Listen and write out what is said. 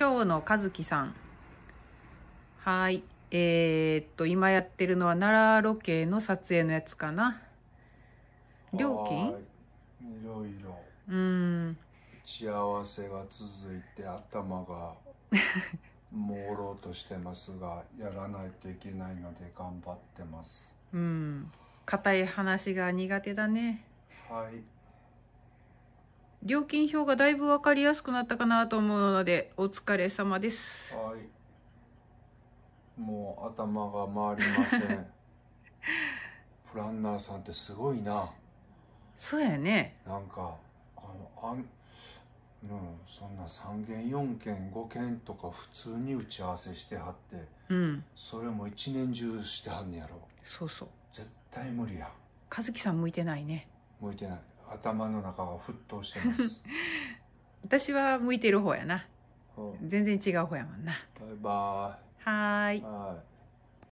今日の和樹さん。はい。えー、っと、今やってるのは奈良ロケの撮影のやつかな。料金いろいろ。うん。打ち合わせが続いて頭が 朦朧としてますが、やらないといけないので頑張ってます。うん。硬い話が苦手だね。はい。料金表がだいぶ分かりやすくなったかなと思うのでお疲れ様ですはいもう頭が回りません プランナーさんってすごいなそうやねなんかあのあんうん、そんな3件4件5件とか普通に打ち合わせしてはって、うん、それも一年中してはんねやろそうそう絶対無理や和樹さん向いてないね向いてない頭の中が沸騰してます 私は向いてる方やな、全然違う方やもんなバイバイはーい。はい